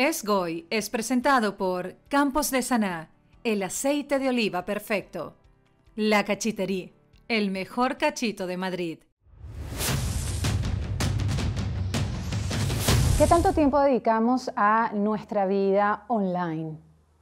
Esgoy es presentado por Campos de Saná, el aceite de oliva perfecto. La Cachitería, el mejor cachito de Madrid. ¿Qué tanto tiempo dedicamos a nuestra vida online?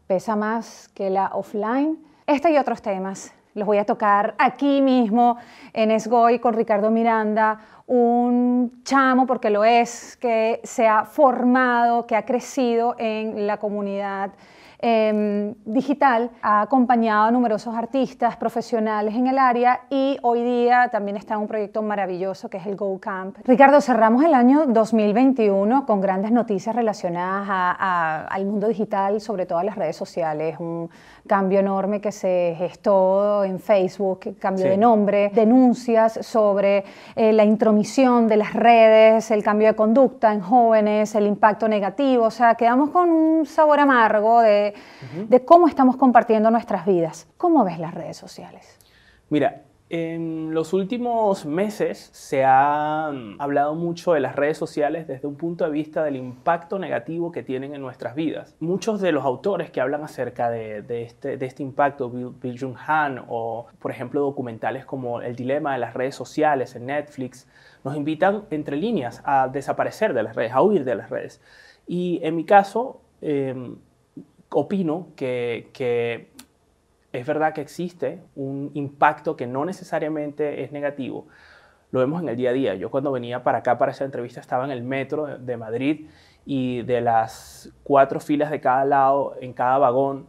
¿Pesa más que la offline? Este y otros temas los voy a tocar aquí mismo en Esgoy con Ricardo Miranda, un chamo, porque lo es, que se ha formado, que ha crecido en la comunidad Em, digital, ha acompañado a numerosos artistas profesionales en el área y hoy día también está en un proyecto maravilloso que es el Go Camp. Ricardo, cerramos el año 2021 con grandes noticias relacionadas al mundo digital, sobre todo a las redes sociales, un cambio enorme que se gestó en Facebook, cambio de nombre, denuncias sobre eh, la intromisión de las redes, el cambio de conducta en jóvenes, el impacto negativo, o sea, quedamos con un sabor amargo de de, cómo estamos compartiendo nuestras vidas. ¿Cómo ves las redes sociales? Mira, en los últimos meses se ha mm, hablado mucho de las redes sociales desde un punto de vista del impacto negativo que tienen en nuestras vidas. Muchos de los autores que hablan acerca de, este, este, impacto, Bill, Jung Han o por ejemplo documentales como El dilema de las redes sociales en Netflix, nos invitan entre líneas a desaparecer de las redes, a huir de las redes. Y en mi caso, em, opino que, es verdad que existe un impacto que no necesariamente es negativo. Lo vemos en el día a día. Yo cuando venía para acá para esa entrevista estaba en el metro de Madrid y de las cuatro filas de cada lado, en cada vagón,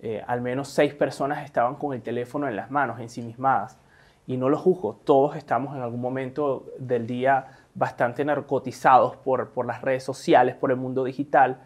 eh, al menos seis personas estaban con el teléfono en las manos, ensimismadas. Y no lo juzgo, todos estamos en algún momento del día bastante narcotizados por, por las redes sociales, por el mundo digital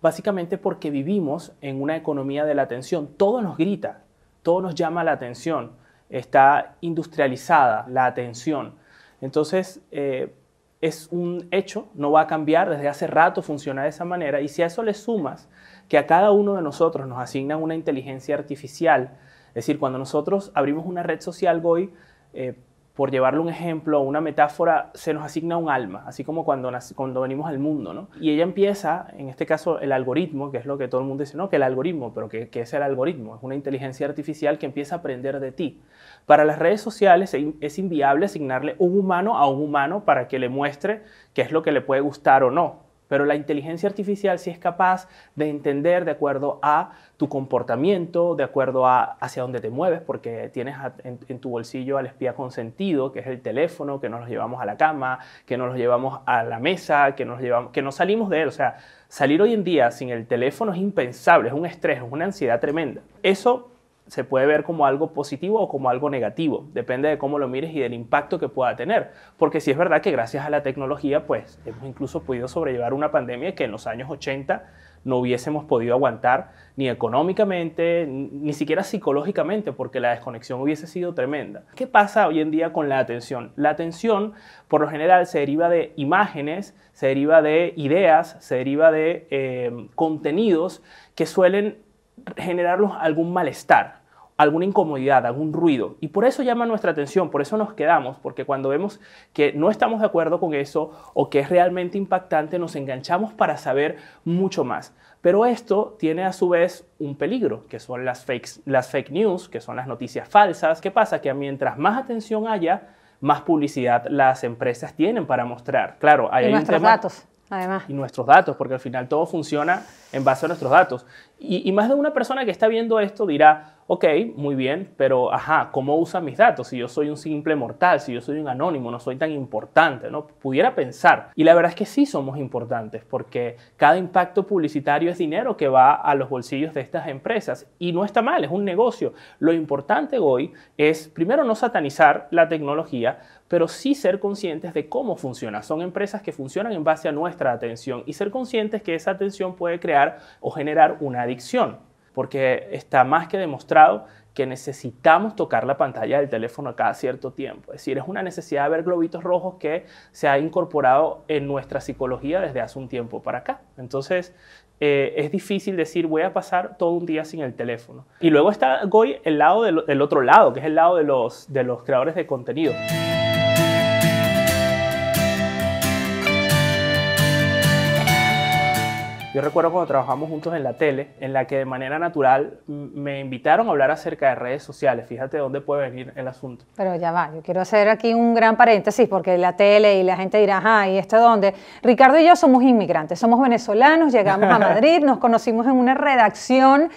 Básicamente porque vivimos en una economía de la atención. Todo nos grita, todo nos llama la atención. Está industrializada la atención. Entonces, eh, es un hecho, no va a cambiar, desde hace rato funciona de esa manera. Y si a eso le sumas que a cada uno de nosotros nos asignan una inteligencia artificial, es decir, cuando nosotros abrimos una red social hoy, eh, por llevarle un ejemplo, una metáfora, se nos asigna un alma, así como cuando, cuando venimos al mundo, Y ella empieza, en este caso, el algoritmo, que es lo que todo el mundo dice, no, que el algoritmo, pero que, que es el algoritmo, es una inteligencia artificial que empieza a aprender de ti. Para las redes sociales es inviable asignarle un humano a un humano para que le muestre qué es lo que le puede gustar o no. Pero la inteligencia artificial sí es capaz de entender de acuerdo a tu comportamiento, de acuerdo a hacia dónde te mueves, porque tienes en, tu bolsillo al espía consentido, que es el teléfono, que nos lo llevamos a la cama, que nos lo llevamos a la mesa, que nos llevamos, que no salimos de él. O sea, salir hoy en día sin el teléfono es impensable, es un estrés, es una ansiedad tremenda. Eso se puede ver como algo positivo o como algo negativo, depende de cómo lo mires y del impacto que pueda tener, porque si es verdad que gracias a la tecnología pues hemos incluso podido sobrellevar una pandemia que en los años 80 no hubiésemos podido aguantar ni económicamente, ni siquiera psicológicamente, porque la desconexión hubiese sido tremenda. ¿Qué pasa hoy en día con la atención? La atención por lo general se deriva de imágenes, se deriva de ideas, se deriva de eh, contenidos que suelen generarlos algún malestar, alguna incomodidad, algún ruido. Y por eso llama nuestra atención, por eso nos quedamos, porque cuando vemos que no estamos de acuerdo con eso o que es realmente impactante, nos enganchamos para saber mucho más. Pero esto tiene a su vez un peligro, que son las, fakes, las fake news, que son las noticias falsas. ¿Qué pasa? Que mientras más atención haya, más publicidad las empresas tienen para mostrar. Claro, hay y nuestros datos. Y nuestros datos, porque al final todo funciona en base a nuestros datos. Y, más de una persona que está viendo esto dirá, ok, muy bien, pero ajá, ¿cómo usan mis datos? Si yo soy un simple mortal, si yo soy un anónimo, no soy tan importante, ¿no? Pudiera pensar. Y la verdad es que sí somos importantes, porque cada impacto publicitario es dinero que va a los bolsillos de estas empresas. Y no está mal, es un negocio. Lo importante hoy es, primero, no satanizar la tecnología, pero sí ser conscientes de cómo funciona. Son empresas que funcionan en base a nuestra atención y ser conscientes que esa atención puede crear o generar una adicción, porque está más que demostrado que necesitamos tocar la pantalla del teléfono cada cierto tiempo. Es decir, es una necesidad de ver globitos rojos que se ha incorporado en nuestra psicología desde hace un tiempo para acá. Entonces, eh, es difícil decir voy a pasar todo un día sin el teléfono. Y luego está Goy el lado del, otro lado, que es el lado de los creadores de contenido. Yo recuerdo cuando trabajamos juntos en la tele, en la que de manera natural me invitaron a hablar acerca de redes sociales. Fíjate dónde puede venir el asunto. Pero ya va, yo quiero hacer aquí un gran paréntesis porque la tele y la gente dirá, ajá, ¿y esto dónde? Ricardo y yo somos inmigrantes, somos venezolanos, llegamos a Madrid, nos conocimos en una redacción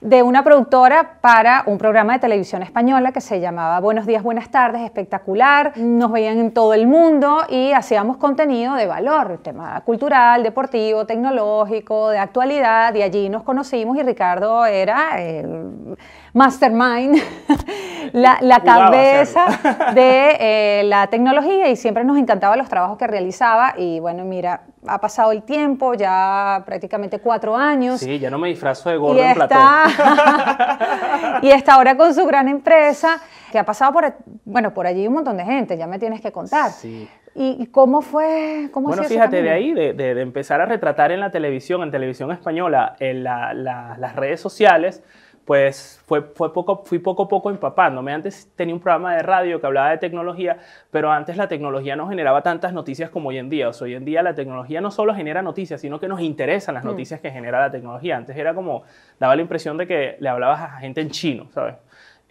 de una productora para un programa de televisión española que se llamaba Buenos días, buenas tardes, espectacular. Nos veían en todo el mundo y hacíamos contenido de valor, tema cultural, deportivo, tecnológico, de actualidad. Y allí nos conocimos y Ricardo era el mastermind la, cabeza de eh, la tecnología y siempre nos encantaba los trabajos que realizaba y bueno, mira, ha pasado el tiempo, ya prácticamente cuatro años. Sí, ya no me disfrazo de gordo y en está, y está ahora con su gran empresa, que ha pasado por, bueno, por allí un montón de gente, ya me tienes que contar. Sí. ¿Y cómo fue? Cómo bueno, fíjate, de ahí, de, empezar a retratar en la televisión, en televisión española, en las redes sociales, pues fue, fue poco, fui poco a poco empapándome. Antes tenía un programa de radio que hablaba de tecnología, pero antes la tecnología no generaba tantas noticias como hoy en día. O sea, hoy en día la tecnología no solo genera noticias, sino que nos interesan las mm. noticias que genera la tecnología. Antes era como, daba la impresión de que le hablabas a gente en chino, ¿sabes?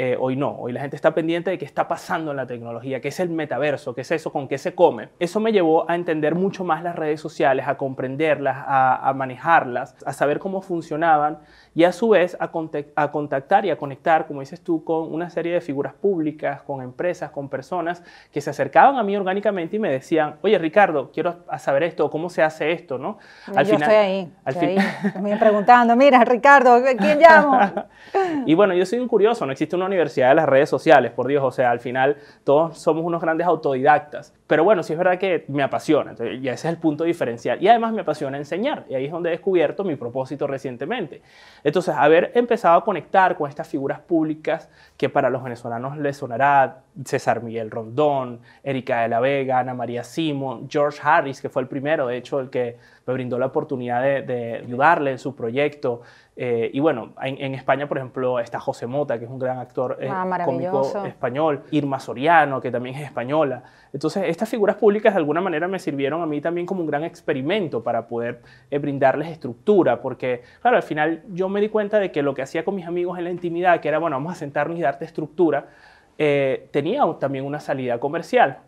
Eh, hoy no, hoy la gente está pendiente de qué está pasando en la tecnología, qué es el metaverso, qué es eso, con qué se come. Eso me llevó a entender mucho más las redes sociales, a comprenderlas, a manejarlas, a saber cómo funcionaban, y a su vez a, contactar y a conectar, como dices tú, con una serie de figuras públicas, con empresas, con personas que se acercaban a mí orgánicamente y me decían, oye Ricardo, quiero saber esto, cómo se hace esto, ¿no? Al yo estoy ahí, al estoy también preguntando, mira Ricardo, ¿quién llamo? y bueno, yo soy un curioso, no existe una universidad de las redes sociales, por Dios, o sea, al final todos somos unos grandes autodidactas, pero bueno, sí es verdad que me apasiona, y ese es el punto diferencial, y además me apasiona enseñar, y ahí es donde he descubierto mi propósito recientemente. Entonces, haber empezado a conectar con estas figuras públicas que para los venezolanos les sonará César Miguel Rondón, Erika de la Vega, Ana María Simón, George Harris, que fue el primero, de hecho, el que me brindó la oportunidad de, ayudarle en su proyecto. Eh, y bueno, en, España, por ejemplo, está José Mota, que es un gran actor eh, ah, cómico español, Irma Soriano, que también es española. Entonces, estas figuras públicas de alguna manera me sirvieron a mí también como un gran experimento para poder eh, brindarles estructura, porque, claro, al final yo me di cuenta de que lo que hacía con mis amigos en la intimidad, que era, bueno, vamos a sentarnos y darte estructura, eh, tenía también una salida comercial.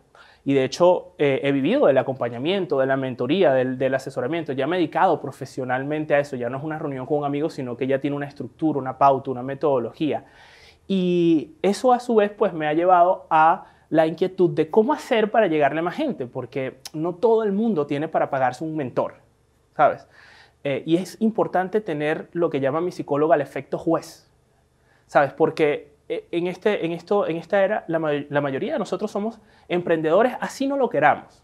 Y de hecho eh, he vivido el acompañamiento, de la mentoría, del, asesoramiento. Ya me he dedicado profesionalmente a eso. Ya no es una reunión con un amigo, sino que ya tiene una estructura, una pauta, una metodología. Y eso a su vez pues me ha llevado a la inquietud de cómo hacer para llegarle a más gente, porque no todo el mundo tiene para pagarse un mentor, ¿sabes? Eh, y es importante tener lo que llama mi psicóloga el efecto juez, ¿sabes? Porque eh, en, este, en, esto, en esta era la, mayoría de nosotros somos emprendedores, así no lo queramos.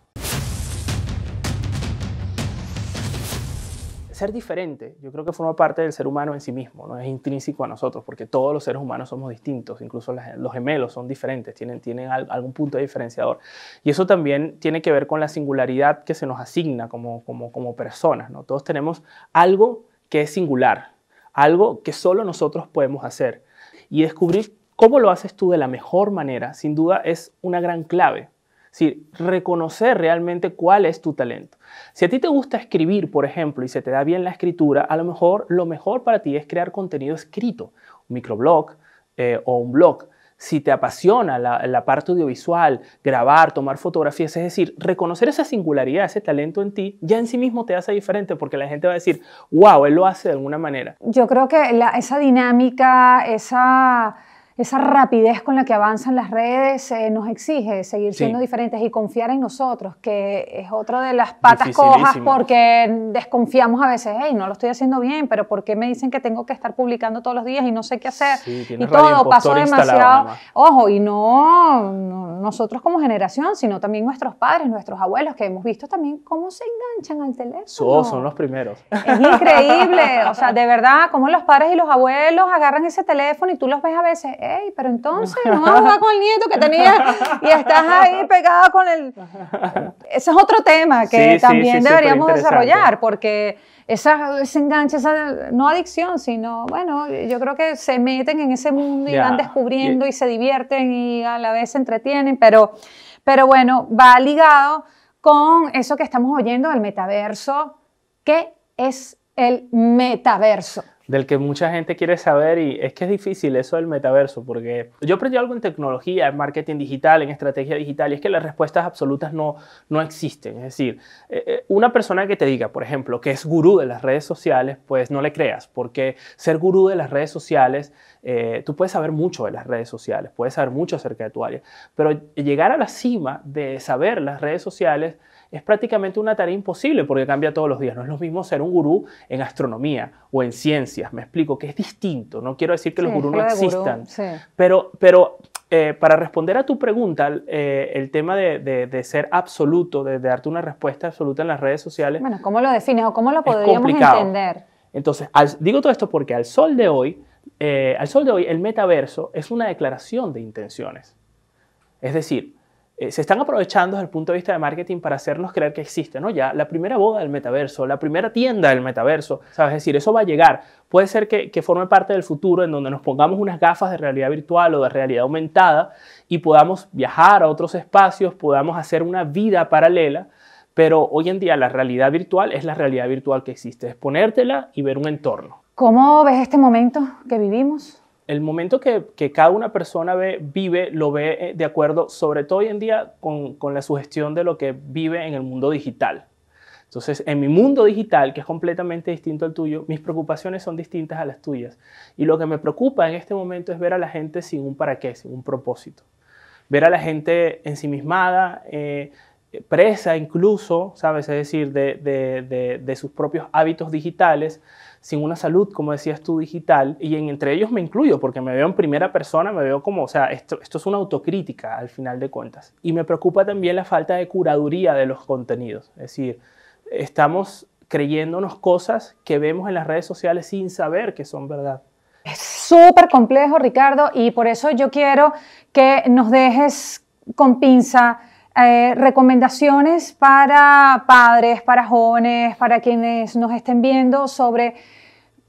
ser diferente, yo creo que forma parte del ser humano en sí mismo, no es intrínseco a nosotros, porque todos los seres humanos somos distintos, incluso los gemelos son diferentes, tienen, tienen algún punto de diferenciador. Y eso también tiene que ver con la singularidad que se nos asigna como, como, personas, ¿no? Todos tenemos algo que es singular, algo que solo nosotros podemos hacer y descubrir cómo lo haces tú de la mejor manera, sin duda es una gran clave. Es decir, reconocer realmente cuál es tu talento. Si a ti te gusta escribir, por ejemplo, y se te da bien la escritura, a lo mejor lo mejor para ti es crear contenido escrito, un microblog eh, o un blog si te apasiona la, parte audiovisual, grabar, tomar fotografías, es decir, reconocer esa singularidad, ese talento en ti, ya en sí mismo te hace diferente porque la gente va a decir, wow, él lo hace de alguna manera. Yo creo que esa dinámica, esa esa rapidez con la que avanzan las redes eh, nos exige seguir siendo diferentes y confiar en nosotros, que es otra de las patas cojas porque desconfiamos a veces, hey, no lo estoy haciendo bien, pero ¿por qué me dicen que tengo que estar publicando todos los días y no sé qué hacer? y todo, paso demasiado, ojo, y no, nosotros como generación, sino también nuestros padres, nuestros abuelos, que hemos visto también cómo se enganchan al teléfono. son los primeros. Es increíble, o sea, de verdad, cómo los padres y los abuelos agarran ese teléfono y tú los ves a veces, pero entonces no vas a jugar con el nieto que tenía y estás ahí pegado con el... Ese es otro tema que también deberíamos desarrollar, porque esa, ese enganche, esa no adicción, sino, bueno, yo creo que se meten en ese mundo y van descubriendo y se divierten y a la vez se entretienen, pero, pero bueno, va ligado con eso que estamos oyendo del metaverso. ¿Qué es el metaverso? del que mucha gente quiere saber y es que es difícil eso del metaverso, porque yo aprendí algo en tecnología, en marketing digital, en estrategia digital, y es que las respuestas absolutas no, existen. Es decir, eh, eh, una persona que te diga, por ejemplo, que es gurú de las redes sociales, pues no le creas, porque ser gurú de las redes sociales, eh, tú puedes saber mucho de las redes sociales, puedes saber mucho acerca de tu área, pero llegar a la cima de saber las redes sociales, es prácticamente una tarea imposible porque cambia todos los días. No es lo mismo ser un gurú en astronomía o en ciencias, me explico, que es distinto. No quiero decir que los gurús no existan, pero, pero eh, para responder a tu pregunta, eh, el tema de, ser absoluto, de, darte una respuesta absoluta en las redes sociales. Bueno, ¿cómo lo defines o cómo lo podríamos entender? Entonces, digo todo esto porque al sol de hoy, eh, al sol de hoy, el metaverso es una declaración de intenciones. Es decir, eh, se están aprovechando desde el punto de vista de marketing para hacernos creer que existe, ¿no? Ya la primera boda del metaverso, la primera tienda del metaverso, ¿sabes? Es decir, eso va a llegar. Puede ser que, que forme parte del futuro en donde nos pongamos unas gafas de realidad virtual o de realidad aumentada y podamos viajar a otros espacios, podamos hacer una vida paralela. Pero hoy en día la realidad virtual es la realidad virtual que existe, es ponértela y ver un entorno. ¿Cómo ves este momento que vivimos? el momento que, cada una persona vive, lo ve eh, de acuerdo, sobre todo hoy en día, con, la sugestión de lo que vive en el mundo digital. Entonces, en mi mundo digital, que es completamente distinto al tuyo, mis preocupaciones son distintas a las tuyas. Y lo que me preocupa en este momento es ver a la gente sin un para qué, sin un propósito. Ver a la gente ensimismada, eh, presa incluso, ¿sabes? Es decir, de sus propios hábitos digitales sin una salud, como decías tú, digital, y entre ellos me incluyo porque me veo en primera persona, me veo como, o sea, esto, esto es una autocrítica al final de cuentas. Y me preocupa también la falta de curaduría de los contenidos, es decir, estamos creyéndonos cosas que vemos en las redes sociales sin saber que son verdad. Es súper complejo, Ricardo, y por eso yo quiero que nos dejes con pinza eh, recomendaciones para padres, para jóvenes, para quienes nos estén viendo sobre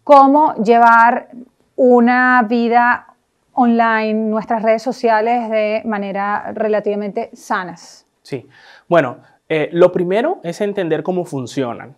cómo llevar una vida online, nuestras redes sociales de manera relativamente sanas. Sí, bueno, eh, lo primero es entender cómo funcionan,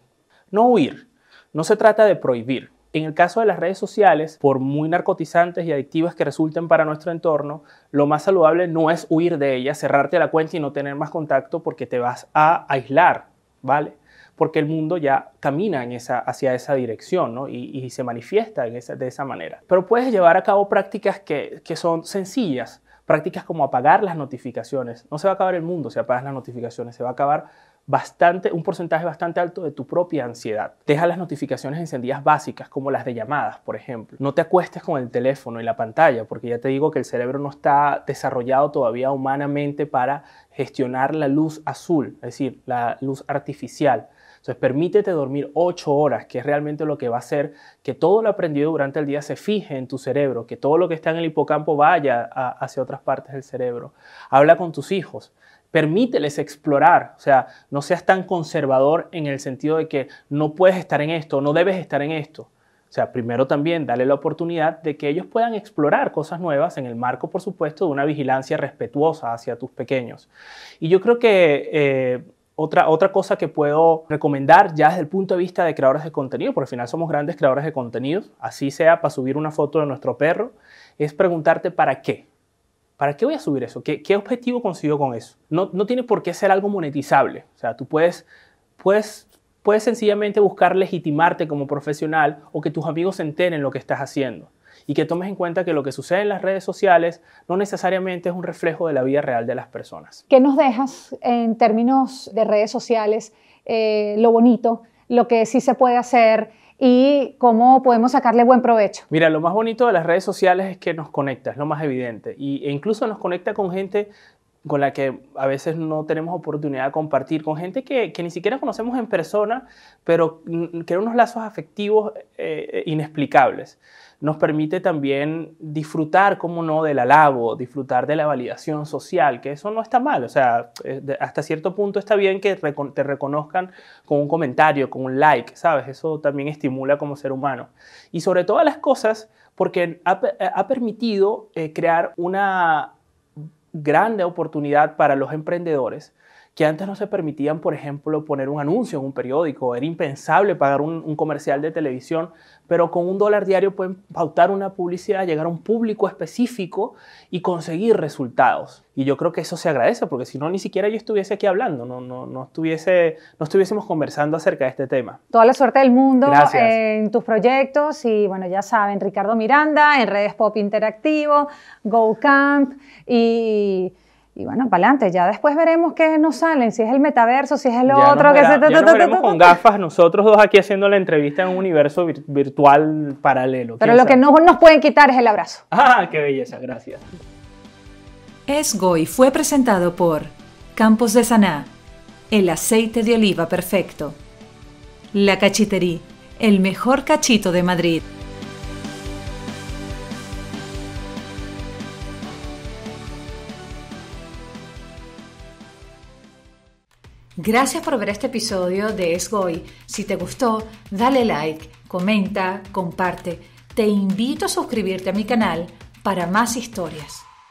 no huir, no se trata de prohibir, en el caso de las redes sociales, por muy narcotizantes y adictivas que resulten para nuestro entorno, lo más saludable no es huir de ellas, cerrarte la cuenta y no tener más contacto porque te vas a aislar, ¿vale? Porque el mundo ya camina hacia esa dirección y, se manifiesta de esa manera. Pero puedes llevar a cabo prácticas que, que son sencillas, prácticas como apagar las notificaciones. No se va a acabar el mundo si apagas las notificaciones, se va a acabar bastante, un porcentaje bastante alto de tu propia ansiedad. Deja las notificaciones encendidas básicas, como las de llamadas, por ejemplo. No te acuestes con el teléfono y la pantalla, porque ya te digo que el cerebro no está desarrollado todavía humanamente para gestionar la luz azul, es decir, la luz artificial. Entonces, permítete dormir ocho horas, que es realmente lo que va a hacer que todo lo aprendido durante el día se fije en tu cerebro, que todo lo que está en el hipocampo vaya hacia otras partes del cerebro. Habla con tus hijos permíteles explorar, o sea, no seas tan conservador en el sentido de que no puedes estar en esto, no debes estar en esto. O sea, primero también dale la oportunidad de que ellos puedan explorar cosas nuevas en el marco, por supuesto, de una vigilancia respetuosa hacia tus pequeños. Y yo creo que eh, otra, otra cosa que puedo recomendar ya desde el punto de vista de creadores de contenido, porque al final somos grandes creadores de contenidos, así sea para subir una foto de nuestro perro, es preguntarte para qué. ¿para qué voy a subir eso? ¿Qué, objetivo consigo con eso? No, tiene por qué ser algo monetizable. O sea, tú puedes, puedes, puedes sencillamente buscar legitimarte como profesional o que tus amigos se enteren lo que estás haciendo. Y que tomes en cuenta que lo que sucede en las redes sociales no necesariamente es un reflejo de la vida real de las personas. ¿Qué nos dejas en términos de redes sociales? Eh, lo bonito, lo que sí se puede hacer, y cómo podemos sacarle buen provecho. Mira, lo más bonito de las redes sociales es que nos conecta, es lo más evidente. Y, e incluso nos conecta con gente con la que a veces no tenemos oportunidad de compartir, con gente que, ni siquiera conocemos en persona, pero crea unos lazos afectivos eh, eh, inexplicables nos permite también disfrutar, como no, del alabo, disfrutar de la validación social, que eso no está mal, o sea, eh, hasta cierto punto está bien que te reconozcan con un comentario, con un like, ¿sabes? Eso también estimula como ser humano. Y sobre todas las cosas, porque ha, eh, ha permitido eh, crear una grande oportunidad para los emprendedores que antes no se permitían, por ejemplo, poner un anuncio en un periódico, era impensable pagar un, comercial de televisión, pero con un dólar diario pueden pautar una publicidad, llegar a un público específico y conseguir resultados. Y yo creo que eso se agradece, porque si no, ni siquiera yo estuviese aquí hablando, no, no, estuviese, no estuviésemos conversando acerca de este tema. Toda la suerte del mundo en tus proyectos y bueno, ya saben, Ricardo Miranda, en redes pop interactivo, GoCamp y y bueno, para adelante, ya después veremos qué nos salen, si es el metaverso, si es el otro, que con gafas nosotros dos aquí haciendo la entrevista en un universo virtual paralelo. Pero lo que no nos pueden quitar es el abrazo. ¡Ah, qué belleza! Gracias. Es goy. fue presentado por Campos de Saná, el aceite de oliva perfecto. La Cachiterí el mejor cachito de Madrid. Gracias por ver este episodio de Esgoy. Si te gustó, dale like, comenta, comparte. Te invito a suscribirte a mi canal para más historias.